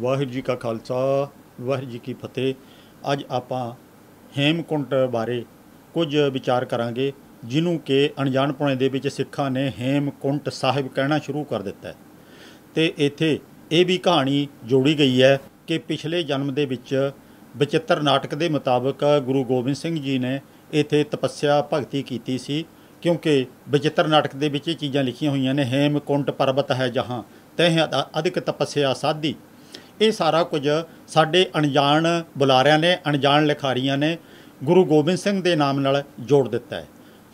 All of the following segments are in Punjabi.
ਵਾਹਿਗੁਰੂ ਜੀ ਕਾ ਖਾਲਸਾ ਵਾਹਿਗੁਰੂ ਜੀ ਕੀ ਫਤਿਹ ਅੱਜ ਆਪਾਂ ਹੇਮਕੁੰਟ ਬਾਰੇ ਕੁਝ ਵਿਚਾਰ ਕਰਾਂਗੇ ਜਿਹਨੂੰ ਕਿ ਅਣਜਾਣਪੁਣੇ ਦੇ ਵਿੱਚ ਸਿੱਖਾਂ ਨੇ ਹੇਮਕੁੰਟ ਸਾਹਿਬ ਕਹਿਣਾ ਸ਼ੁਰੂ ਕਰ ਦਿੱਤਾ ਹੈ ਤੇ ਇੱਥੇ ਇਹ ਵੀ ਕਹਾਣੀ ਜੋੜੀ ਗਈ ਹੈ ਕਿ ਪਿਛਲੇ ਜਨਮ ਦੇ ਵਿੱਚ ਬਚਿੱਤਰ ਨਾਟਕ ਦੇ ਮੁਤਾਬਕ ਗੁਰੂ ਗੋਬਿੰਦ ਸਿੰਘ ਜੀ ਨੇ ਇੱਥੇ ਤਪੱਸਿਆ ਭਗਤੀ ਕੀਤੀ ਸੀ ਕਿਉਂਕਿ ਬਚਿੱਤਰ ਨਾਟਕ ਦੇ ਵਿੱਚ ਇਹ ਚੀਜ਼ਾਂ ਲਿਖੀਆਂ ਹੋਈਆਂ ਨੇ ਹੇਮਕੁੰਟ ਪਰਬਤ ਹੈ ਜਹਾਂ ਤਹਿ ਅਧਿਕ ਤਪੱਸਿਆ ਸਾਧੀ ਇਹ ਸਾਰਾ ਕੁਝ ਸਾਡੇ ਅਣਜਾਣ ਬੁਲਾਰਿਆਂ ਨੇ ਅਣਜਾਣ ਲਿਖਾਰੀਆਂ ਨੇ ਗੁਰੂ ਗੋਬਿੰਦ ਸਿੰਘ ਦੇ ਨਾਮ ਨਾਲ ਜੋੜ ਦਿੱਤਾ ਹੈ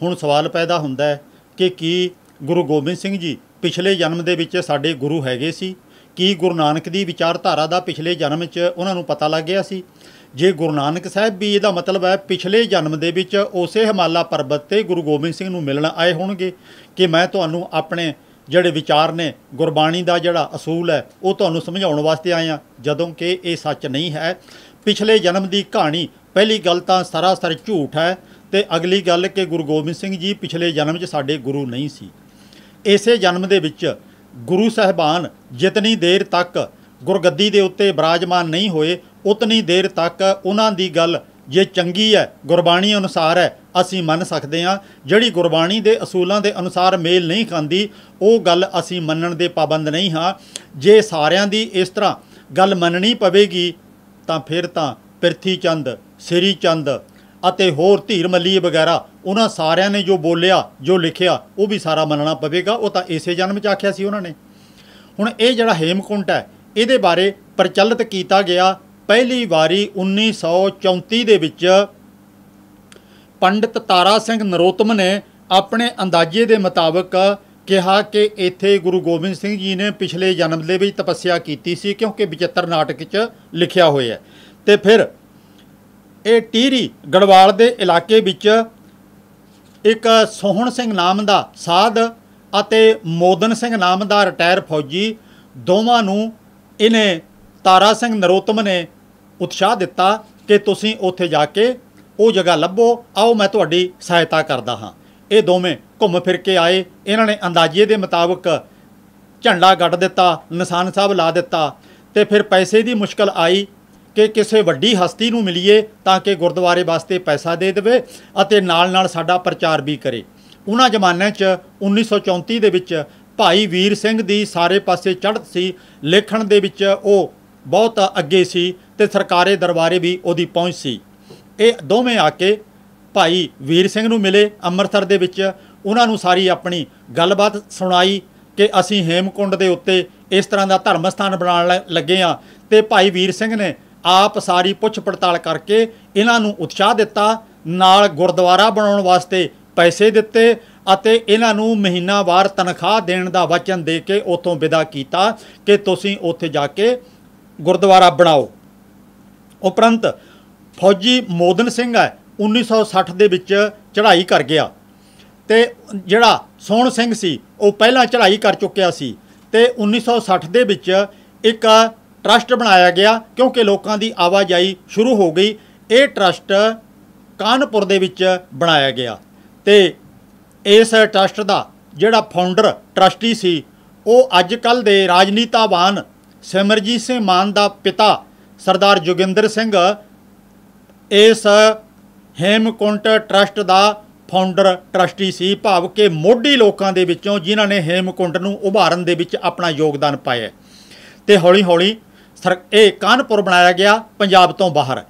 ਹੁਣ ਸਵਾਲ ਪੈਦਾ ਹੁੰਦਾ ਹੈ ਕਿ ਕੀ ਗੁਰੂ ਗੋਬਿੰਦ ਸਿੰਘ ਜੀ ਪਿਛਲੇ ਜਨਮ ਦੇ ਵਿੱਚ ਸਾਡੇ ਗੁਰੂ ਹੈਗੇ ਸੀ ਕੀ ਗੁਰੂ ਨਾਨਕ ਦੀ ਵਿਚਾਰਧਾਰਾ ਦਾ ਪਿਛਲੇ ਜਨਮ 'ਚ ਉਹਨਾਂ ਨੂੰ ਪਤਾ ਲੱਗ ਗਿਆ ਸੀ ਜੇ ਗੁਰੂ ਨਾਨਕ ਸਾਹਿਬ ਵੀ ਇਹਦਾ ਮਤਲਬ ਹੈ ਪਿਛਲੇ ਜਨਮ ਦੇ ਵਿੱਚ ਉਸੇ ਹਿਮਾਲਾ ਪਰਬਤ ਤੇ ਗੁਰੂ ਗੋਬਿੰਦ ਸਿੰਘ ਨੂੰ ਮਿਲਣ ਆਏ ਹੋਣਗੇ ਕਿ ਮੈਂ ਤੁਹਾਨੂੰ ਆਪਣੇ ਜਿਹੜੇ ਵਿਚਾਰ ਨੇ ਗੁਰਬਾਣੀ ਦਾ ਜਿਹੜਾ ਅਸੂਲ ਹੈ ਉਹ ਤੁਹਾਨੂੰ ਸਮਝਾਉਣ ਵਾਸਤੇ ਆਏ ਆ ਜਦੋਂ ਕਿ ਇਹ ਸੱਚ ਨਹੀਂ ਹੈ ਪਿਛਲੇ ਜਨਮ ਦੀ ਕਹਾਣੀ ਪਹਿਲੀ ਗੱਲ ਤਾਂ ਸਰਾਸਰ ਝੂਠ ਹੈ ਤੇ ਅਗਲੀ ਗੱਲ ਕਿ ਗੁਰੂ ਗੋਬਿੰਦ ਸਿੰਘ ਜੀ ਪਿਛਲੇ ਜਨਮ 'ਚ ਸਾਡੇ ਗੁਰੂ ਨਹੀਂ ਸੀ ਇਸੇ ਜਨਮ ਦੇ ਵਿੱਚ ਗੁਰੂ ਸਹਿਬਾਨ ਜਿਤਨੀ ਦੇਰ ਤੱਕ ਗੁਰਗੱਦੀ ਦੇ ਉੱਤੇ ਬਰਾਜਮਾਨ ਨਹੀਂ ਹੋਏ ਉਤਨੀ ਦੇਰ ਤੱਕ ਉਹਨਾਂ ਦੀ ਗੱਲ ਜੇ ਚੰਗੀ ਹੈ ਗੁਰਬਾਣੀ ਅਨੁਸਾਰ ਹੈ ਅਸੀਂ ਮੰਨ ਸਕਦੇ ਹਾਂ ਜਿਹੜੀ ਗੁਰਬਾਣੀ ਦੇ ਅਸੂਲਾਂ ਦੇ ਅਨੁਸਾਰ ਮੇਲ ਨਹੀਂ ਖਾਂਦੀ ਉਹ ਗੱਲ ਅਸੀਂ ਮੰਨਣ ਦੇ ਪਾਬੰਦ ਨਹੀਂ ਹਾਂ ਜੇ ਸਾਰਿਆਂ ਦੀ ਇਸ ਤਰ੍ਹਾਂ ਗੱਲ ਮੰਨਣੀ ਪਵੇਗੀ ਤਾਂ ਫਿਰ ਤਾਂ ਪ੍ਰਿਥੀ ਚੰਦ ਸ੍ਰੀ ਚੰਦ ਅਤੇ ਹੋਰ ਧੀਰ ਮੱਲੀ ਵਗੈਰਾ ਉਹਨਾਂ ਸਾਰਿਆਂ ਨੇ ਜੋ ਬੋਲਿਆ ਜੋ ਲਿਖਿਆ ਉਹ ਵੀ ਸਾਰਾ ਮੰਨਣਾ ਪਵੇਗਾ ਉਹ ਤਾਂ ਇਸੇ ਜਨਮ 'ਚ ਆਖਿਆ ਸੀ ਉਹਨਾਂ ਨੇ ਹੁਣ ਇਹ ਜਿਹੜਾ ਹੇਮਕੁੰਟ ਹੈ ਇਹਦੇ ਬਾਰੇ ਪ੍ਰਚਲਿਤ ਕੀਤਾ ਗਿਆ ਪਹਿਲੀ ਵਾਰੀ 1934 ਦੇ ਵਿੱਚ ਪੰਡਿਤ ਤਾਰਾ ਸਿੰਘ ਨਰੋਤਮ ਨੇ ਆਪਣੇ ਅੰਦਾਜ਼ੇ ਦੇ ਮੁਤਾਬਕ ਕਿਹਾ ਕਿ ਇੱਥੇ ਗੁਰੂ ਗੋਬਿੰਦ ਸਿੰਘ ਜੀ ਨੇ ਪਿਛਲੇ ਜਨਮ ਦੇ ਵਿੱਚ ਤਪੱਸਿਆ ਕੀਤੀ ਸੀ ਕਿਉਂਕਿ 75 ਨਾਟਕ 'ਚ ਲਿਖਿਆ ਹੋਇਆ ਹੈ ਤੇ ਫਿਰ ਇਹ ਟੀਰੀ ਗੜਵਾਲ ਦੇ ਇਲਾਕੇ ਵਿੱਚ ਇੱਕ ਸੋਹਣ ਸਿੰਘ ਨਾਮ ਦਾ ਸਾਧ ਅਤੇ ਮੋਦਨ ਸਿੰਘ ਨਾਮ ਦਾ ਰਿਟਾਇਰ ਫੌਜੀ ਦੋਵਾਂ ਨੂੰ ਇਹਨੇ ਤਾਰਾ ਸਿੰਘ ਨਰੋਤਮ ਨੇ ਉਤਸ਼ਾਹ ਦਿੱਤਾ ਕਿ ਤੁਸੀਂ ਉੱਥੇ ਜਾ ਕੇ ਉਹ ਜਗ੍ਹਾ ਲੱਭੋ ਆਓ ਮੈਂ ਤੁਹਾਡੀ ਸਹਾਇਤਾ ਕਰਦਾ ਹਾਂ ਇਹ ਦੋਵੇਂ ਘੁੰਮ ਫਿਰ ਕੇ ਆਏ ਇਹਨਾਂ ਨੇ ਅੰਦਾਜ਼ੇ ਦੇ ਮੁਤਾਬਕ ਝੰਡਾ ਗੱਡ ਦਿੱਤਾ ਨਿਸ਼ਾਨ ਸਾਹਿਬ ਲਾ ਦਿੱਤਾ ਤੇ ਫਿਰ ਪੈਸੇ ਦੀ ਮੁਸ਼ਕਲ ਆਈ ਕਿ ਕਿਸੇ ਵੱਡੀ ਹਸਤੀ ਨੂੰ ਮਿਲੀਏ ਤਾਂ ਕਿ ਗੁਰਦੁਆਰੇ ਵਾਸਤੇ ਪੈਸਾ ਦੇ ਦੇਵੇ ਅਤੇ ਨਾਲ-ਨਾਲ ਸਾਡਾ ਪ੍ਰਚਾਰ ਵੀ ਕਰੇ ਉਹਨਾਂ ਜ਼ਮਾਨੇ 'ਚ 1934 ਦੇ ਵਿੱਚ ਭਾਈ ਵੀਰ ਸਿੰਘ ਦੀ ਸਾਰੇ ਪਾਸੇ ਚੜ੍ਹਤ ਸੀ ਲੇਖਣ ਦੇ ਵਿੱਚ ਉਹ ਬਹੁਤ ਅੱਗੇ ਸੀ ਤੇ ਸਰਕਾਰੇ ਦਰਬਾਰੇ ਵੀ ਉਹਦੀ ਪਹੁੰਚ ਸੀ ਇਹ ਦੋਵੇਂ ਆ ਕੇ ਭਾਈ ਵੀਰ ਸਿੰਘ ਨੂੰ ਮਿਲੇ ਅੰਮ੍ਰਿਤਸਰ ਦੇ ਵਿੱਚ ਉਹਨਾਂ ਨੂੰ ਸਾਰੀ ਆਪਣੀ ਗੱਲਬਾਤ ਸੁਣਾਈ ਕਿ ਅਸੀਂ ਹੇਮਕੁੰਡ ਦੇ ਉੱਤੇ ਇਸ ਤਰ੍ਹਾਂ ਦਾ ਧਰਮ ਸਥਾਨ ਬਣਾਉਣ ਲੱਗੇ ਆ ਤੇ ਭਾਈ ਵੀਰ ਸਿੰਘ ਨੇ ਆਪ ਸਾਰੀ ਪੁੱਛ ਪੜਤਾਲ ਕਰਕੇ ਇਹਨਾਂ ਨੂੰ ਉਤਸ਼ਾਹ ਦਿੱਤਾ ਨਾਲ ਗੁਰਦੁਆਰਾ ਬਣਾਉਣ ਵਾਸਤੇ ਪੈਸੇ ਦਿੱਤੇ ਅਤੇ ਇਹਨਾਂ ਨੂੰ ਮਹੀਨਾਵਾਰ ਤਨਖਾਹ ਦੇਣ ਦਾ ਵਚਨ ਦੇ ਕੇ ਉਥੋਂ ਵਿਦਾ ਕੀਤਾ ਕਿ ਤੁਸੀਂ ਉੱਥੇ ਜਾ ਕੇ ਗੁਰਦੁਆਰਾ ਬਣਾਓ ਉਪਰੰਤ ਫੌਜੀ ਮੋਦਨ ਸਿੰਘ ਹੈ 1960 ਦੇ ਵਿੱਚ ਚੜ੍ਹਾਈ ਕਰ ਗਿਆ ਤੇ ਜਿਹੜਾ ਸੋਹਣ ਸਿੰਘ ਸੀ ਉਹ ਪਹਿਲਾਂ ਚੜ੍ਹਾਈ ਕਰ ਚੁੱਕਿਆ ਸੀ ਤੇ 1960 ਦੇ ਵਿੱਚ ਇੱਕ ਟਰਸਟ ਬਣਾਇਆ ਗਿਆ ਕਿਉਂਕਿ ਲੋਕਾਂ ਦੀ ਆਵਾਜਾਈ ਸ਼ੁਰੂ ਹੋ ਗਈ ਇਹ ਟਰਸਟ ਕਾਨਪੁਰ ਦੇ ਵਿੱਚ ਬਣਾਇਆ ਗਿਆ ਤੇ ਇਸ ਟਰਸਟ ਦਾ ਜਿਹੜਾ ਫਾਊਂਡਰ ਟਰਸਟੀ ਸੀ ਉਹ ਅੱਜ ਕੱਲ ਦੇ ਰਾਜਨੀਤਾਵਾਨ ਸਿਮਰਜੀਤ ਸਿੰਘ ਮਾਨ ਦਾ ਪਿਤਾ ਸਰਦਾਰ ਜੋਗਿੰਦਰ ਸਿੰਘ ਇਸ ਹੇਮਕੁੰਟ ਟਰਸਟ ਦਾ ਫਾਊਂਡਰ ਟਰਸਟੀ ਸੀ ਭਾਵ ਕਿ ਮੋਢੀ ਲੋਕਾਂ ਦੇ ਵਿੱਚੋਂ ਜਿਨ੍ਹਾਂ ਨੇ ਹੇਮਕੁੰਟ ਨੂੰ ਉਭਾਰਨ ਦੇ ਵਿੱਚ ਆਪਣਾ ਯੋਗਦਾਨ ਪਾਇਆ ਤੇ ਹੌਲੀ-ਹੌਲੀ ਇਹ ਕਾਨਪੁਰ ਬਣਾਇਆ ਗਿਆ ਪੰਜਾਬ ਤੋਂ ਬਾਹਰ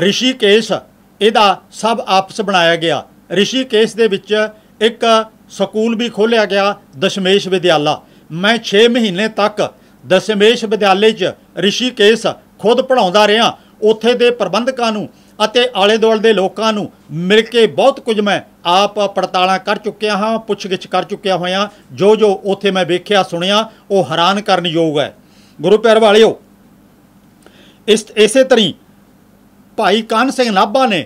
ਰਿਸ਼ੀਕੇਸ਼ ਇਹਦਾ ਸਭ ਆਪਸ ਬਣਾਇਆ ਗਿਆ ਰਿਸ਼ੀਕੇਸ਼ ਦੇ ਵਿੱਚ ਇੱਕ ਸਕੂਲ ਵੀ ਖੋਲਿਆ ਗਿਆ ਦਸ਼ਮੇਸ਼ ਵਿਦਿਆਲਾ ਮੈਂ 6 ਮਹੀਨੇ ਤੱਕ ਦਸ਼ਮੇਸ਼ ਵਿਦਿਆਲੇ 'ਚ ਰਿਸ਼ੀਕੇਸ਼ ਖੁਦ ਪੜਾਉਂਦਾ ਰਿਹਾ ਉੱਥੇ ਦੇ ਪ੍ਰਬੰਧਕਾਂ ਨੂੰ ਅਤੇ ਆਲੇ ਦੁਆਲੇ ਦੇ ਲੋਕਾਂ ਨੂੰ ਮਿਲ ਕੇ ਬਹੁਤ ਕੁਝ ਮੈਂ ਆਪ ਪੜਤਾਲਾਂ ਕਰ ਚੁੱਕਿਆ ਹਾਂ ਪੁੱਛਗਿੱਛ ਕਰ ਚੁੱਕਿਆ ਹੋਇਆ ਜੋ ਜੋ ਉੱਥੇ ਮੈਂ ਵੇਖਿਆ ਸੁਣਿਆ ਉਹ ਹੈਰਾਨ ਕਰਨ ਯੋਗ ਹੈ ਗੁਰੂ ਪਿਆਰ ਵਾਲਿਓ ਇਸ ਇਸੇ ਤਰੀ ਭਾਈ ਕਾਨ ਸਿੰਘ ਨਾਭਾ ਨੇ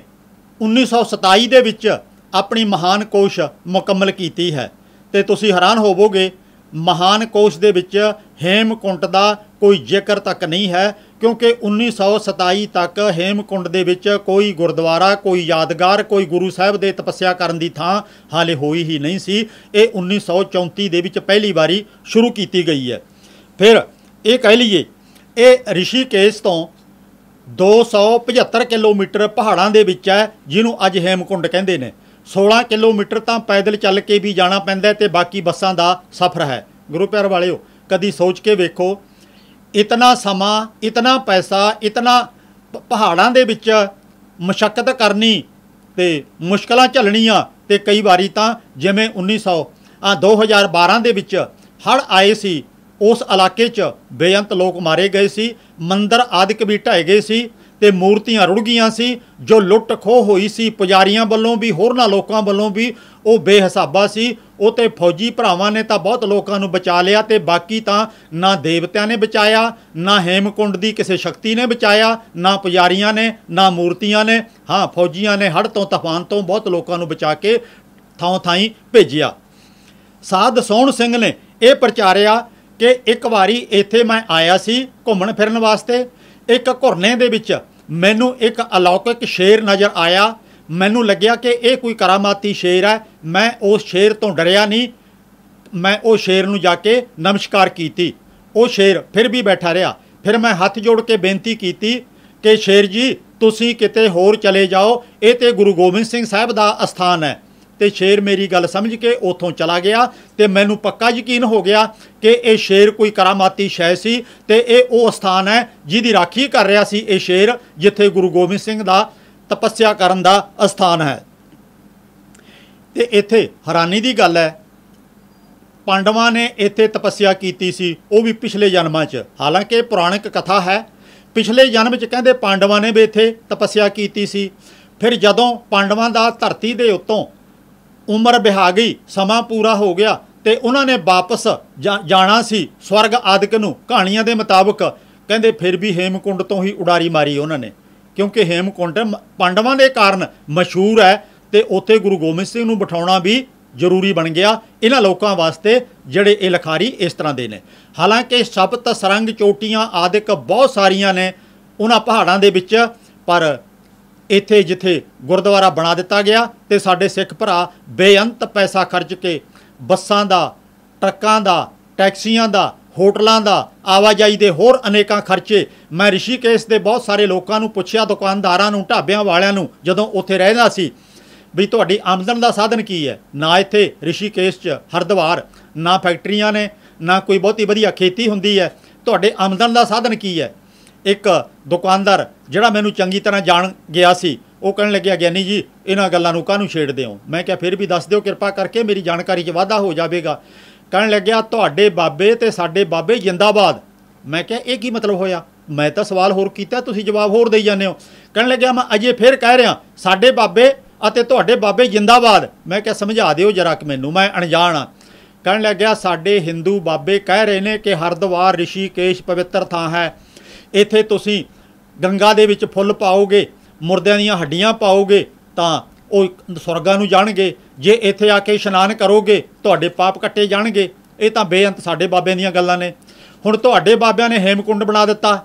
1927 ਦੇ ਵਿੱਚ ਆਪਣੀ ਮਹਾਨ ਕੋਸ਼ ਮੁਕੰਮਲ ਕੀਤੀ ਹੈ ਤੇ ਤੁਸੀਂ ਹੈਰਾਨ ਹੋਵੋਗੇ ਮਹਾਨ ਕੋਸ਼ ਦੇ ਵਿੱਚ ਹੇਮਕੁੰਟ ਦਾ ਕੋਈ ਜ਼ਿਕਰ ਤੱਕ ਨਹੀਂ ਹੈ ਕਿਉਂਕਿ 1927 ਤੱਕ ਹੇਮਕੁੰਟ ਦੇ ਵਿੱਚ ਕੋਈ ਗੁਰਦੁਆਰਾ ਕੋਈ ਯਾਦਗਾਰ ਕੋਈ ਗੁਰੂ ਸਾਹਿਬ ਦੇ ਤਪੱਸਿਆ ਕਰਨ ਦੀ ਥਾਂ ਹਾਲੇ ਹੋਈ ਹੀ ਨਹੀਂ ਸੀ ਇਹ 1934 ਦੇ ਵਿੱਚ ਪਹਿਲੀ ਵਾਰੀ ਸ਼ੁਰੂ ਕੀਤੀ ਗਈ ਹੈ ਫਿਰ ਇਹ ਕਹਿ ਲਈਏ ਇਹ ਰਿਸ਼ੀਕੇਸ਼ ਤੋਂ 275 ਕਿਲੋਮੀਟਰ ਪਹਾੜਾਂ ਦੇ ਵਿੱਚ ਹੈ ਜਿਹਨੂੰ ਅੱਜ ਹੇਮਕੁੰਡ ਕਹਿੰਦੇ ਨੇ 16 ਕਿਲੋਮੀਟਰ ਤਾਂ ਪੈਦਲ ਚੱਲ ਕੇ ਵੀ ਜਾਣਾ ਪੈਂਦਾ ਤੇ ਬਾਕੀ ਬੱਸਾਂ ਦਾ ਸਫ਼ਰ ਹੈ ਗੁਰੂ ਪਿਆਰ ਵਾਲਿਓ ਕਦੀ ਸੋਚ ਕੇ ਵੇਖੋ ਇਤਨਾ ਸਮਾਂ ਇਤਨਾ ਪੈਸਾ ਇਤਨਾ ਪਹਾੜਾਂ ਦੇ ਵਿੱਚ ਮੁਸ਼ਕਲ ਕਰਨੀ ਤੇ ਮੁਸ਼ਕਲਾਂ ਝੱਲਣੀਆਂ ਤੇ ਕਈ ਵਾਰੀ ਤਾਂ ਜਿਵੇਂ 1900 ਆ 2012 ਦੇ ਵਿੱਚ ਹੜ ਆਏ ਸੀ ਉਸ ਇਲਾਕੇ 'ਚ ਬੇਅੰਤ ਲੋਕ ਮਾਰੇ ਗਏ ਸੀ ਮੰਦਰ ਆਦਿਕ ਵੀ ਢਾਏ ਗਏ ਸੀ ਤੇ ਮੂਰਤੀਆਂ ਰੁੜ ਗਈਆਂ ਸੀ ਜੋ ਲੁੱਟ ਖੋ ਹੋਈ ਸੀ ਪੁਜਾਰੀਆਂ ਵੱਲੋਂ ਵੀ ਹੋਰਨਾਂ ਲੋਕਾਂ ਵੱਲੋਂ ਵੀ ਉਹ ਬੇਹਿਸਾਬਾ ਸੀ ਉਹ ਤੇ ਫੌਜੀ ਭਰਾਵਾਂ ਨੇ ਤਾਂ ਬਹੁਤ ਲੋਕਾਂ ਨੂੰ ਬਚਾ ਲਿਆ ਤੇ ਬਾਕੀ ਤਾਂ ਨਾ ਦੇਵਤਿਆਂ ਨੇ ਬਚਾਇਆ ਨਾ ਹੇਮਕੁੰਡ ਦੀ ਕਿਸੇ ਸ਼ਕਤੀ ਨੇ ਬਚਾਇਆ ਨਾ ਪੁਜਾਰੀਆਂ ਨੇ ਨਾ ਮੂਰਤੀਆਂ ਨੇ ਹਾਂ ਫੌਜੀਆਂ ਨੇ ਹੜ ਤੋਂ ਤੂਫਾਨ ਤੋਂ ਬਹੁਤ ਲੋਕਾਂ ਨੂੰ ਬਚਾ ਕੇ ਥਾਂ ਥਾਈ ਭੇਜਿਆ ਸਾਧ ਸੋਹਣ ਸਿੰਘ ਨੇ ਇਹ ਪ੍ਰਚਾਰਿਆ ਕਿ ਇੱਕ ਵਾਰੀ ਇੱਥੇ ਮੈਂ ਆਇਆ ਸੀ ਘੁੰਮਣ ਫਿਰਨ ਵਾਸਤੇ ਇੱਕ ਘੁਰਨੇ ਦੇ ਵਿੱਚ ਮੈਨੂੰ ਇੱਕ ਅਲੌਕਿਕ ਸ਼ੇਰ ਨਜ਼ਰ ਆਇਆ ਮੈਨੂੰ ਲੱਗਿਆ ਕਿ ਇਹ ਕੋਈ ਕਰਾਮਾਤੀ ਸ਼ੇਰ ਹੈ ਮੈਂ ਉਸ ਸ਼ੇਰ ਤੋਂ ਡਰਿਆ ਨਹੀਂ ਮੈਂ ਉਹ ਸ਼ੇਰ ਨੂੰ ਜਾ ਕੇ ਨਮਸਕਾਰ ਕੀਤੀ ਉਹ ਸ਼ੇਰ ਫਿਰ ਵੀ ਬੈਠਾ ਰਿਹਾ ਫਿਰ ਮੈਂ ਹੱਥ ਜੋੜ ਕੇ ਬੇਨਤੀ ਕੀਤੀ ਕਿ ਸ਼ੇਰ ਜੀ ਤੁਸੀਂ ਕਿਤੇ ਹੋਰ ਚਲੇ ਜਾਓ ਇਹ ਤੇ ਗੁਰੂ ਗੋਬਿੰਦ ਸਿੰਘ ਸਾਹਿਬ ਦਾ ਅਸਥਾਨ ਹੈ ਤੇ ਸ਼ੇਰ ਮੇਰੀ ਗੱਲ ਸਮਝ ਕੇ ਉਥੋਂ ਚਲਾ ਗਿਆ ਤੇ ਮੈਨੂੰ ਪੱਕਾ ਯਕੀਨ ਹੋ ਗਿਆ ਕਿ ਇਹ ਸ਼ੇਰ ਕੋਈ ਕਰਾਮਾਤੀ ਸ਼ੈ ਸੀ ਤੇ ਇਹ ਉਹ ਸਥਾਨ ਹੈ ਜਿਹਦੀ ਰਾਖੀ ਕਰ ਰਿਹਾ ਸੀ ਇਹ ਸ਼ੇਰ ਜਿੱਥੇ ਗੁਰੂ ਗੋਬਿੰਦ ਸਿੰਘ ਦਾ ਤਪੱਸਿਆ ਕਰਨ ਦਾ ਸਥਾਨ ਹੈ ਤੇ ਇੱਥੇ ਹੈਰਾਨੀ ਦੀ ਗੱਲ ਹੈ ਪਾਂਡਵਾਂ ਨੇ ਇੱਥੇ ਤਪੱਸਿਆ ਕੀਤੀ ਸੀ ਉਹ ਵੀ ਪਿਛਲੇ ਜਨਮਾਂ 'ਚ ਹਾਲਾਂਕਿ ਪੁਰਾਣਿਕ ਕਥਾ ਹੈ ਪਿਛਲੇ ਜਨਮ 'ਚ ਕਹਿੰਦੇ ਪਾਂਡਵਾਂ ਨੇ ਵੀ ਇੱਥੇ ਤਪੱਸਿਆ ਕੀਤੀ ਸੀ ਫਿਰ ਜਦੋਂ ਪਾਂਡਵਾਂ ਦਾ ਧਰਤੀ ਦੇ ਉੱਤੋਂ ਉਮਰ ਬਿਹਾ ਗਈ ਸਮਾਂ ਪੂਰਾ ਹੋ ਗਿਆ ਤੇ ਉਹਨਾਂ ਨੇ ਵਾਪਸ ਜਾਣਾ ਸੀ ਸਵਰਗ ਆਦਿਕ ਨੂੰ ਕਹਾਣੀਆਂ ਦੇ ਮੁਤਾਬਕ ਕਹਿੰਦੇ ਫਿਰ ਵੀ ਹੇਮਕੁੰਡ ਤੋਂ ਹੀ ਉਡਾਰੀ ਮਾਰੀ ਉਹਨਾਂ ਨੇ ਕਿਉਂਕਿ ਹੇਮਕੁੰਡ ਪਾਂਡਵਾਂ ਦੇ ਕਾਰਨ ਮਸ਼ਹੂਰ ਹੈ ਤੇ ਉੱਥੇ ਗੁਰੂ ਗੋਬਿੰਦ ਸਿੰਘ ਨੂੰ ਬਿਠਾਉਣਾ ਵੀ ਜ਼ਰੂਰੀ ਬਣ ਗਿਆ ਇਹਨਾਂ ਲੋਕਾਂ ਵਾਸਤੇ ਜਿਹੜੇ ਇਹ ਲਖਾਰੀ ਇਸ ਤਰ੍ਹਾਂ ਦੇ ਨੇ ਹਾਲਾਂਕਿ ਸ਼ਬਦ ਸਰੰਗ ਚੋਟੀਆਂ ਆਦਿਕ ਬਹੁਤ ਸਾਰੀਆਂ ਨੇ ਉਹਨਾਂ ਪਹਾੜਾਂ ਦੇ ਵਿੱਚ ਪਰ ਇੱਥੇ ਜਿੱਥੇ ਗੁਰਦੁਆਰਾ ਬਣਾ ਦਿੱਤਾ ਗਿਆ ਤੇ ਸਾਡੇ ਸਿੱਖ ਭਰਾ ਬੇਅੰਤ ਪੈਸਾ ਖਰਚ ਕੇ ਬੱਸਾਂ ਦਾ ਟਰੱਕਾਂ ਦਾ ਟੈਕਸੀਆਂ ਦਾ ਹੋਟਲਾਂ ਦਾ ਆਵਾਜਾਈ ਦੇ ਹੋਰ ਅਨੇਕਾਂ ਖਰਚੇ ਮੈਂ ਰਿਸ਼ੀਕੇਸ਼ ਦੇ ਬਹੁਤ ਸਾਰੇ ਲੋਕਾਂ ਨੂੰ ਪੁੱਛਿਆ ਦੁਕਾਨਦਾਰਾਂ ਨੂੰ ਢਾਬਿਆਂ ਵਾਲਿਆਂ ਨੂੰ ਜਦੋਂ ਉੱਥੇ ਰਹਿੰਦਾ ਸੀ ਵੀ ਤੁਹਾਡੀ ਆਮਦਨ ਦਾ ਸਾਧਨ ਕੀ ਹੈ ਨਾ ਇੱਥੇ ਰਿਸ਼ੀਕੇਸ਼ 'ਚ ਹਰਦਵਾਰ ਨਾ ਫੈਕਟਰੀਆਂ ਨੇ ਨਾ ਕੋਈ ਬਹੁਤੀ ਵਧੀਆ ਖੇਤੀ ਹੁੰਦੀ ਹੈ ਤੁਹਾਡੇ ਆਮਦਨ ਦਾ ਸਾਧਨ ਕੀ ਹੈ ਇੱਕ ਦੁਕਾਨਦਾਰ ਜਿਹੜਾ ਮੈਨੂੰ ਚੰਗੀ ਤਰ੍ਹਾਂ ਜਾਣ ਗਿਆ ਸੀ ਉਹ ਕਹਿਣ ਲੱਗਿਆ ਗਿਆਨੀ ਜੀ ਇਹਨਾਂ ਗੱਲਾਂ ਨੂੰ ਕਾਹਨੂੰ ਛੇੜਦੇ ਹੋ ਮੈਂ ਕਿਹਾ ਫਿਰ ਵੀ ਦੱਸ ਦਿਓ ਕਿਰਪਾ ਕਰਕੇ ਮੇਰੀ ਜਾਣਕਾਰੀ 'ਚ ਵਾਧਾ ਹੋ ਜਾਵੇਗਾ ਕਹਿਣ ਲੱਗਿਆ ਤੁਹਾਡੇ ਬਾਬੇ ਤੇ ਸਾਡੇ ਬਾਬੇ ਜਿੰਦਾਬਾਦ ਮੈਂ ਕਿਹਾ ਇਹ ਕੀ ਮਤਲਬ ਹੋਇਆ ਮੈਂ ਤਾਂ ਸਵਾਲ ਹੋਰ ਕੀਤਾ ਤੁਸੀਂ ਜਵਾਬ ਹੋਰ ਦੇਈ ਜਾਂਦੇ ਹੋ ਕਹਿਣ ਲੱਗਿਆ ਮੈਂ ਅਜੇ ਫਿਰ ਕਹਿ ਰਿਹਾ ਸਾਡੇ ਬਾਬੇ ਅਤੇ ਤੁਹਾਡੇ ਬਾਬੇ ਜਿੰਦਾਬਾਦ ਮੈਂ ਕਿਹਾ ਸਮਝਾ ਦਿਓ ਜਰਾ ਕਿ ਮੈਨੂੰ ਮੈਂ ਅਣਜਾਣ ਆ ਕਹਿਣ ਲੱਗਿਆ ਸਾਡੇ Hindu ਬਾਬੇ ਕਹਿ ਰਹੇ ਨੇ ਕਿ ਹਰਦੁਆਰ ਰਿਸ਼ੀਕੇਸ਼ ਪਵਿੱਤਰ ਥਾਂ ਹੈ ਇੱਥੇ ਤੁਸੀਂ ਗੰਗਾ ਦੇ ਵਿੱਚ ਫੁੱਲ ਪਾਓਗੇ ਮੁਰਦਿਆਂ ਦੀਆਂ ਹੱਡੀਆਂ ਪਾਓਗੇ ਤਾਂ ਉਹ ਸਵਰਗਾਂ ਨੂੰ ਜਾਣਗੇ ਜੇ ਇੱਥੇ ਆ ਕੇ ਇਸ਼ਨਾਨ ਕਰੋਗੇ ਤੁਹਾਡੇ ਪਾਪ ਕੱਟੇ ਜਾਣਗੇ ਇਹ ਤਾਂ ਬੇਅੰਤ ਸਾਡੇ ਬਾਬਿਆਂ ਦੀਆਂ ਗੱਲਾਂ ਨੇ ਹੁਣ ਤੁਹਾਡੇ ਬਾਬਿਆਂ ਨੇ ਹੇਮਕੁੰਡ ਬਣਾ ਦਿੱਤਾ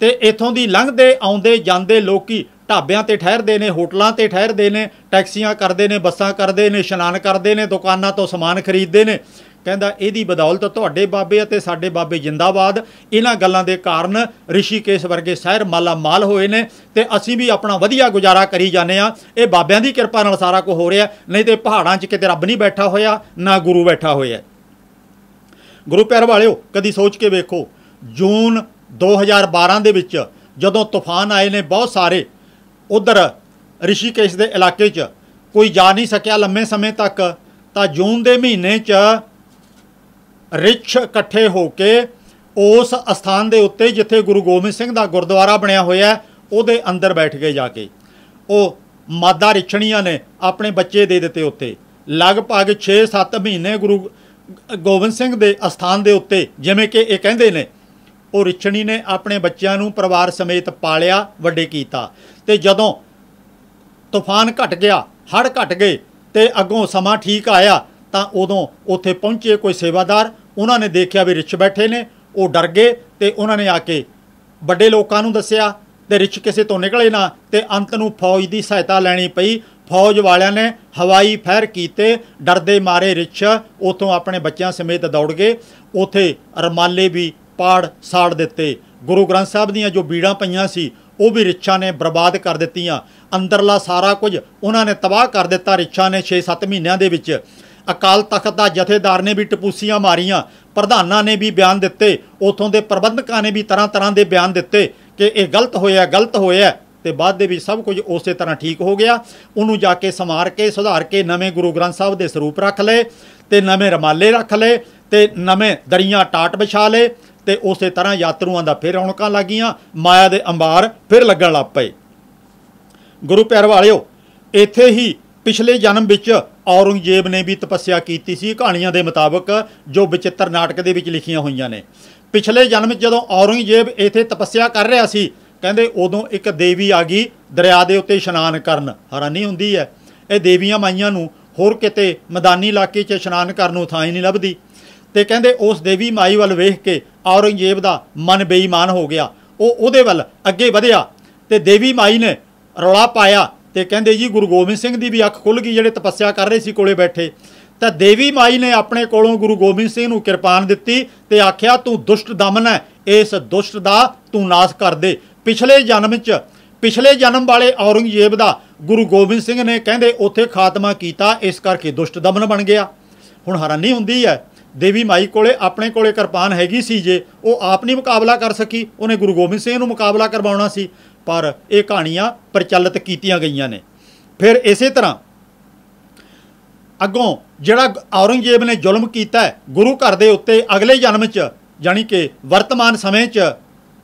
ਤੇ ਇੱਥੋਂ ਦੀ ਲੰਘਦੇ ਆਉਂਦੇ ਜਾਂਦੇ ਲੋਕੀ ਢਾਬਿਆਂ ਤੇ ਠਹਿਰਦੇ ਨੇ ਹੋਟਲਾਂ ਤੇ ਠਹਿਰਦੇ ਨੇ ਟੈਕਸੀਆਂ ਕਰਦੇ ਨੇ ਬੱਸਾਂ ਕਰਦੇ ਨੇ ਇਸ਼ਨਾਨ ਕਰਦੇ ਨੇ ਦੁਕਾਨਾਂ ਤੋਂ ਸਮਾਨ ਖਰੀਦਦੇ ਨੇ ਕਹਿੰਦਾ ਇਹਦੀ ਬਦੌਲਤ ਤੁਹਾਡੇ ਬਾਬੇ ਅਤੇ ਸਾਡੇ ਬਾਬੇ ਜਿੰਦਾਬਾਦ ਇਹਨਾਂ ਗੱਲਾਂ ਦੇ ਕਾਰਨ ਰਿਸ਼ੀਕੇਸ਼ ਵਰਗੇ ਸ਼ਹਿਰ ਮਾਲਾ ਮਾਲ ਹੋਏ ਨੇ ਤੇ ਅਸੀਂ ਵੀ ਆਪਣਾ ਵਧੀਆ ਗੁਜ਼ਾਰਾ ਕਰੀ ਜਾਂਦੇ ਆ ਇਹ ਬਾਬਿਆਂ ਦੀ ਕਿਰਪਾ ਨਾਲ ਸਾਰਾ ਕੁਝ ਹੋ ਰਿਹਾ ਨਹੀਂ ਤੇ ਪਹਾੜਾਂ 'ਚ ਕਿਤੇ ਰੱਬ ਨਹੀਂ ਬੈਠਾ ਹੋਇਆ ਨਾ ਗੁਰੂ ਬੈਠਾ ਹੋਇਆ ਗੁਰੂ ਪਿਆਰ ਵਾਲਿਓ ਕਦੀ ਸੋਚ ਕੇ ਵੇਖੋ ਜੂਨ 2012 ਦੇ ਵਿੱਚ ਜਦੋਂ ਤੂਫਾਨ ਆਏ ਨੇ ਬਹੁਤ ਸਾਰੇ ਉਧਰ ਰਿਸ਼ੀਕੇਸ਼ ਦੇ ਇਲਾਕੇ 'ਚ ਕੋਈ ਜਾ ਨਹੀਂ ਸਕਿਆ ਲੰਮੇ ਸਮੇਂ ਤੱਕ ਤਾਂ ਜੂਨ ਦੇ ਮਹੀਨੇ 'ਚ ਰਿਛ ਇਕੱਠੇ ਹੋ ਕੇ ਉਸ ਅਸਥਾਨ ਦੇ ਉੱਤੇ ਜਿੱਥੇ ਗੁਰੂ ਗੋਬਿੰਦ ਸਿੰਘ ਦਾ ਗੁਰਦੁਆਰਾ ਬਣਿਆ ਹੋਇਆ ਉਹਦੇ ਅੰਦਰ ਬੈਠ ਕੇ ਜਾ ਕੇ ਉਹ ਮਾਦਾ ਰਿਛਣੀਆਂ ਨੇ ਆਪਣੇ ਬੱਚੇ ਦੇ ਦਿੱਤੇ ਉੱਤੇ ਲਗਭਗ 6-7 ਮਹੀਨੇ ਗੁਰੂ ਗੋਬਿੰਦ ਸਿੰਘ ਦੇ ਅਸਥਾਨ ਦੇ ਉੱਤੇ ਜਿਵੇਂ ਕਿ ਇਹ ਕਹਿੰਦੇ ਨੇ ਉਹ ਰਿਛਣੀ ਨੇ ਆਪਣੇ ਬੱਚਿਆਂ ਨੂੰ ਪਰਿਵਾਰ ਸਮੇਤ ਪਾਲਿਆ ਵੱਡੇ ਕੀਤਾ ਤੇ ਜਦੋਂ ਤੂਫਾਨ ਘਟ ਗਿਆ ਹੜ ਘਟ ਗਏ ਤੇ ਅੱਗੋਂ ਸਮਾਂ ਠੀਕ ਆਇਆ ਤਾਂ ਉਦੋਂ ਉੱਥੇ ਪਹੁੰਚੇ ਕੋਈ ਸੇਵਾਦਾਰ ਉਹਨਾਂ ਨੇ ਦੇਖਿਆ ਵੀ ਰਿਚ ਬੈਠੇ ਨੇ ਉਹ ਡਰ ਗਏ ਤੇ ਉਹਨਾਂ ਨੇ ਆ ਕੇ ਵੱਡੇ ਲੋਕਾਂ ਨੂੰ ਦੱਸਿਆ ਤੇ ਰਿਚ ਕਿਸੇ ਤੋਂ ਨਿਕਲੇ ਨਾ ਤੇ ਅੰਤ ਨੂੰ ਫੌਜ ਦੀ ਸਹਾਇਤਾ ਲੈਣੀ ਪਈ ਫੌਜ ਵਾਲਿਆਂ ਨੇ ਹਵਾਈ ਫੈਰ ਕੀਤੇ ਡਰਦੇ ਮਾਰੇ ਰਿਚ ਉਥੋਂ ਆਪਣੇ ਬੱਚਿਆਂ ਸਮੇਤ ਦੌੜ ਗਏ ਉਥੇ ਰਮਾਲੇ ਵੀ ਪਾੜ ਸਾੜ ਦਿੱਤੇ ਗੁਰੂ ਗ੍ਰੰਥ ਸਾਹਿਬ ਦੀਆਂ ਜੋ ਬੀੜਾਂ ਪਈਆਂ ਸੀ ਉਹ ਵੀ ਰਿਛਾਂ ਨੇ ਬਰਬਾਦ ਕਰ ਦਿੱਤੀਆਂ ਅੰਦਰਲਾ ਸਾਰਾ ਕੁਝ ਉਹਨਾਂ ਨੇ ਤਬਾਹ ਕਰ ਦਿੱਤਾ ਰਿਛਾਂ ਨੇ 6-7 ਮਹੀਨਿਆਂ ਦੇ ਵਿੱਚ ਅਕਾਲ ਤਖਤ ਦਾ ਜਥੇਦਾਰ ਨੇ ਵੀ ਟਪੂਸੀਆਂ ਮਾਰੀਆਂ ਪ੍ਰਧਾਨਾਂ ਨੇ ਵੀ ਬਿਆਨ ਦਿੱਤੇ ਉਥੋਂ ਦੇ ਪ੍ਰਬੰਧਕਾਂ ਨੇ ਵੀ ਤਰ੍ਹਾਂ ਤਰ੍ਹਾਂ ਦੇ ਬਿਆਨ ਦਿੱਤੇ ਕਿ ਇਹ ਗਲਤ ਹੋਇਆ ਗਲਤ ਹੋਇਆ ਤੇ ਬਾਅਦ ਦੇ ਵਿੱਚ ਸਭ ਕੁਝ ਉਸੇ ਤਰ੍ਹਾਂ ਠੀਕ ਹੋ ਗਿਆ ਉਹਨੂੰ ਜਾ ਕੇ ਸਮਾਰ ਕੇ ਸੁਧਾਰ ਕੇ ਨਵੇਂ ਗੁਰੂ ਗ੍ਰੰਥ ਸਾਹਿਬ ਦੇ ਸਰੂਪ ਰੱਖ ਲਏ ਤੇ ਨਵੇਂ ਰਮਾਲੇ ਰੱਖ ਲਏ ਤੇ ਨਵੇਂ ਦਰੀਆਂ ਟਾਟ ਵਿਛਾ ਲਏ ਤੇ ਉਸੇ ਤਰ੍ਹਾਂ ਯਾਤਰੂਆਂ ਦਾ ਫਿਰ ਰੌਣਕਾਂ ਲੱਗੀਆਂ ਮਾਇਆ ਦੇ ਅੰਬਾਰ ਫਿਰ ਲੱਗਣ ਲੱਪੇ ਗੁਰੂ ਪਿਆਰ ਵਾਲਿਓ ਇੱਥੇ ਹੀ ਪਿਛਲੇ ਜਨਮ ਵਿੱਚ ਔਰੰਗਜ਼ੇਬ ਨੇ ਵੀ ਤਪੱਸਿਆ ਕੀਤੀ ਸੀ ਕਹਾਣੀਆਂ ਦੇ ਮੁਤਾਬਕ ਜੋ ਵਿਚਿੱਤਰ ਨਾਟਕ ਦੇ ਵਿੱਚ ਲਿਖੀਆਂ ਹੋਈਆਂ ਨੇ ਪਿਛਲੇ ਜਨਮ ਵਿੱਚ ਜਦੋਂ ਔਰੰਗਜ਼ੇਬ ਇੱਥੇ ਤਪੱਸਿਆ ਕਰ ਰਿਹਾ ਸੀ ਕਹਿੰਦੇ ਉਦੋਂ ਇੱਕ ਦੇਵੀ ਆ ਗਈ ਦਰਿਆ ਦੇ ਉੱਤੇ ਇਸ਼ਨਾਨ ਕਰਨ ਹੈਰਾਨੀ ਹੁੰਦੀ ਹੈ ਇਹ ਦੇਵੀਆਂ ਮਾਈਆਂ ਨੂੰ ਹੋਰ ਕਿਤੇ ਮੈਦਾਨੀ ਇਲਾਕੇ 'ਚ ਇਸ਼ਨਾਨ ਕਰਨ ਨੂੰ ਥਾਂ ਹੀ ਨਹੀਂ ਲੱਭਦੀ ਤੇ ਕਹਿੰਦੇ ਉਸ ਦੇਵੀ ਮਾਈ ਵੱਲ ਵੇਖ ਕੇ ਔਰੰਗਜ਼ੇਬ ਦਾ ਮਨ ਬੇਈਮਾਨ ਹੋ ਗਿਆ ਉਹ ਉਹਦੇ ਵੱਲ ਅੱਗੇ ਵਧਿਆ ਤੇ ਦੇਵੀ ਮਾਈ ਨੇ ਰੌਲਾ ਪਾਇਆ ਤੇ ਕਹਿੰਦੇ ਜੀ ਗੁਰੂ ਗੋਬਿੰਦ ਸਿੰਘ ਦੀ ਵੀ ਅੱਖ ਖੁੱਲ ਗਈ ਜਿਹੜੇ ਤਪੱਸਿਆ ਕਰ ਰਹੇ ਸੀ ਕੋਲੇ ਬੈਠੇ ਤਾਂ ਦੇਵੀ ਮਾਈ ਨੇ ਆਪਣੇ ਕੋਲੋਂ ਗੁਰੂ ਗੋਬਿੰਦ ਸਿੰਘ ਨੂੰ ਕਿਰਪਾਨ ਦਿੱਤੀ ਤੇ ਆਖਿਆ ਤੂੰ ਦੁਸ਼ਟ ਦਮਨ ਹੈ ਇਸ ਦੁਸ਼ਟ ਦਾ ਤੂੰ ਨਾਸ ਕਰ ਦੇ ਪਿਛਲੇ ਜਨਮ 'ਚ ਪਿਛਲੇ ਜਨਮ ਵਾਲੇ ਔਰੰਗਜ਼ੇਬ ਦਾ ਗੁਰੂ ਗੋਬਿੰਦ ਸਿੰਘ ਨੇ ਕਹਿੰਦੇ ਉੱਥੇ ਖਾਤਮਾ ਕੀਤਾ ਇਸ ਕਰਕੇ ਦੁਸ਼ਟ ਦਮਨ ਬਣ ਗਿਆ ਹੁਣ ਹੈਰਾਨੀ ਹੁੰਦੀ ਹੈ ਦੇਵੀ ਮਾਈ ਕੋਲੇ ਆਪਣੇ ਕੋਲੇ ਕਿਰਪਾਨ ਹੈਗੀ ਸੀ ਜੇ ਉਹ ਆਪ ਨਹੀਂ ਮੁਕਾਬਲਾ ਕਰ ਸਕੀ ਉਹਨੇ ਗੁਰੂ ਗੋਬਿੰਦ ਸਿੰਘ ਨੂੰ ਮੁਕਾਬਲਾ ਕਰਵਾਉਣਾ ਸੀ ਪਰ ਇਹ ਕਹਾਣੀਆਂ ਪ੍ਰਚਲਿਤ ਕੀਤੀਆਂ ਗਈਆਂ ਨੇ ਫਿਰ ਇਸੇ ਤਰ੍ਹਾਂ ਅੱਗੋਂ ਜਿਹੜਾ ਔਰੰਗਜ਼ੇਬ ਨੇ ਜ਼ੁਲਮ ਕੀਤਾ ਗੁਰੂ ਘਰ ਦੇ ਉੱਤੇ ਅਗਲੇ ਜਨਮ 'ਚ ਜਾਨੀ ਕਿ ਵਰਤਮਾਨ ਸਮੇਂ 'ਚ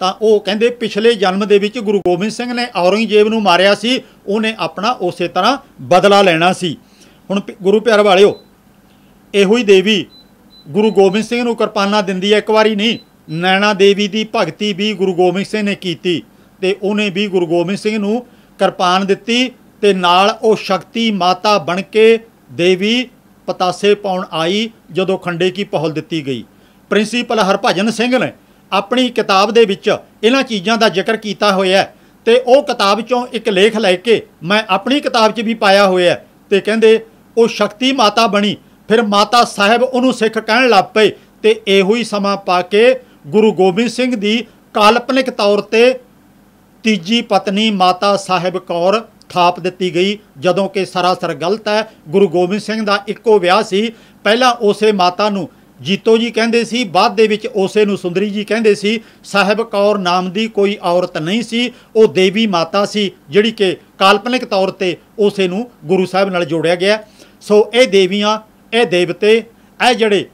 ਤਾਂ ਉਹ ਕਹਿੰਦੇ ਪਿਛਲੇ ਜਨਮ ਦੇ ਵਿੱਚ ਗੁਰੂ ਗੋਬਿੰਦ ਸਿੰਘ ਨੇ ਔਰੰਗਜ਼ੇਬ ਨੂੰ ਮਾਰਿਆ ਸੀ ਉਹਨੇ ਆਪਣਾ ਉਸੇ ਤਰ੍ਹਾਂ ਬਦਲਾ ਲੈਣਾ ਸੀ ਹੁਣ ਗੁਰੂ ਪਿਆਰ ਵਾਲਿਓ ਇਹੋ ਹੀ ਦੇਵੀ ਗੁਰੂ ਗੋਬਿੰਦ ਸਿੰਘ ਨੂੰ ਕਿਰਪਾਨਾ ਦਿੰਦੀ ਹੈ ਇੱਕ ਵਾਰੀ ਨਹੀਂ ਨੈਣਾ ਦੇਵੀ ਦੀ ਭਗਤੀ ਵੀ ਗੁਰੂ ਗੋਬਿੰਦ ਸਿੰਘ ਨੇ ਕੀਤੀ ਤੇ ਉਹਨੇ ਵੀ ਗੁਰੂ ਗੋਬਿੰਦ ਸਿੰਘ ਨੂੰ ਕਿਰਪਾਨ ਦਿੱਤੀ ਤੇ ਨਾਲ ਉਹ ਸ਼ਕਤੀ ਮਾਤਾ ਬਣ ਕੇ ਦੇਵੀ ਪਤਾਸੇ ਪਾਉਣ ਆਈ ਜਦੋਂ ਖੰਡੇ ਕੀ ਪਹਲ ਦਿੱਤੀ ਗਈ ਪ੍ਰਿੰਸੀਪਲ ਹਰਭਜਨ ਸਿੰਘ ਨੇ ਆਪਣੀ ਕਿਤਾਬ ਦੇ ਵਿੱਚ ਇਹਨਾਂ ਚੀਜ਼ਾਂ ਦਾ ਜ਼ਿਕਰ ਕੀਤਾ ਹੋਇਆ ਤੇ ਉਹ ਕਿਤਾਬ ਚੋਂ ਇੱਕ ਲੇਖ ਲੈ ਕੇ ਮੈਂ ਆਪਣੀ ਕਿਤਾਬ 'ਚ ਵੀ ਪਾਇਆ ਹੋਇਆ ਤੇ ਕਹਿੰਦੇ ਉਹ ਸ਼ਕਤੀ ਮਾਤਾ ਬਣੀ ਫਿਰ ਮਾਤਾ ਸਾਹਿਬ ਉਹਨੂੰ ਸਿੱਖ ਕਹਿਣ ਲੱਗ ਪਏ ਤੇ ਇਹੋ ਹੀ ਸਮਾਂ ਪਾ ਕੇ ਗੁਰੂ ਗੋਬਿੰਦ ਸਿੰਘ ਦੀ ਕਾਲਪਨਿਕ ਤੌਰ ਤੇ ਤੀਜੀ ਪਤਨੀ ਮਾਤਾ ਸਾਹਿਬ ਕੌਰ ਥਾਪ ਦਿੱਤੀ ਗਈ ਜਦੋਂ ਕਿ ਸਰਾਸਰ ਗਲਤ ਹੈ ਗੁਰੂ ਗੋਬਿੰਦ ਸਿੰਘ ਦਾ ਇੱਕੋ ਵਿਆਹ ਸੀ ਪਹਿਲਾਂ ਉਸੇ ਮਾਤਾ ਨੂੰ ਜੀਤੋ ਜੀ ਕਹਿੰਦੇ ਸੀ ਬਾਅਦ ਦੇ ਵਿੱਚ ਉਸੇ ਨੂੰ ਸੁੰਦਰੀ ਜੀ ਕਹਿੰਦੇ ਸੀ ਸਾਹਿਬ ਕੌਰ ਨਾਮ ਦੀ ਕੋਈ ਔਰਤ ਨਹੀਂ ਸੀ ਉਹ ਦੇਵੀ ਮਾਤਾ ਸੀ ਜਿਹੜੀ ਕਿ ਕਾਲਪਨਿਕ ਤੌਰ ਤੇ ਉਸੇ ਨੂੰ ਗੁਰੂ ਸਾਹਿਬ ਨਾਲ ਜੋੜਿਆ ਗਿਆ ਸੋ ਇਹ ਦੇਵੀਆਂ ਇਹ ਦੇਵਤੇ ਇਹ ਜਿਹੜੇ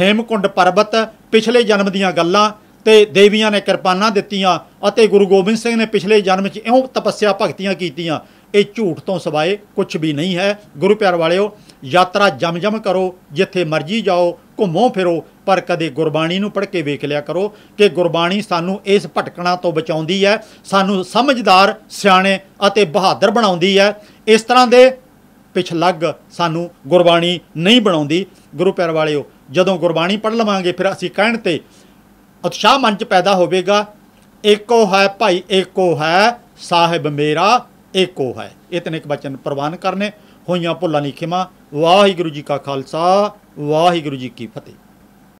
ਹੇਮਕੁੰਡ ਪਰਬਤ ਪਿਛਲੇ ਜਨਮ ਦੀਆਂ ਗੱਲਾਂ ਤੇ ਦੇਵੀਆਂ ਨੇ ਕਿਰਪਾਨਾਂ ਦਿੱਤੀਆਂ ਅਤੇ ਗੁਰੂ ਗੋਬਿੰਦ ਸਿੰਘ ਨੇ ਪਿਛਲੇ ਜਨਮ 'ਚ ਇਉਂ ਤਪੱਸਿਆ ਭਗਤੀਆਂ ਕੀਤੀਆਂ ਇਹ ਝੂਠ ਤੋਂ ਸਿਵਾਏ ਕੁਝ ਵੀ ਨਹੀਂ ਹੈ ਗੁਰੂ ਪਿਆਰ ਵਾਲਿਓ ਯਾਤਰਾ ਜਮ-ਜਮ ਕਰੋ ਜਿੱਥੇ ਮਰਜੀ ਜਾਓ ਘੁੰਮੋ ਫਿਰੋ ਪਰ ਕਦੇ ਗੁਰਬਾਣੀ ਨੂੰ ਪੜ੍ਹ ਕੇ ਵੇਖ ਲਿਆ ਕਰੋ ਕਿ ਗੁਰਬਾਣੀ ਸਾਨੂੰ ਇਸ ਭਟਕਣਾ ਤੋਂ ਬਚਾਉਂਦੀ ਹੈ ਸਾਨੂੰ ਸਮਝਦਾਰ ਸਿਆਣੇ ਅਤੇ ਬਹਾਦਰ ਬਣਾਉਂਦੀ ਹੈ ਇਸ ਤਰ੍ਹਾਂ ਦੇ ਪਿਛਲੱਗ ਸਾਨੂੰ ਗੁਰਬਾਣੀ ਨਹੀਂ ਬਣਾਉਂਦੀ ਗੁਰੂ ਪਿਆਰ ਵਾਲਿਓ ਜਦੋਂ ਗੁਰਬਾਣੀ ਪੜ੍ਹ ਲਵਾਂਗੇ ਫਿਰ ਅਸੀਂ ਕਹਿਣ ਤੇ ਉਤਸ਼ਾਹ ਮਨ 'ਚ ਪੈਦਾ ਹੋਵੇਗਾ ਏਕੋ ਹੈ ਭਾਈ ਏਕੋ ਹੈ ਸਾਹਿਬ ਮੇਰਾ ਏਕੋ ਹੈ ਇਤਨੇ ਇੱਕ ਬਚਨ ਪ੍ਰਵਾਨ ਕਰਨੇ ਹੋਈਆਂ ਭੁੱਲਾਂ ਨਹੀਂ ਖਿਮਾ ਵਾਹਿਗੁਰੂ ਜੀ ਕਾ ਖਾਲਸਾ ਵਾਹਿਗੁਰੂ ਜੀ ਕੀ ਫਤਿਹ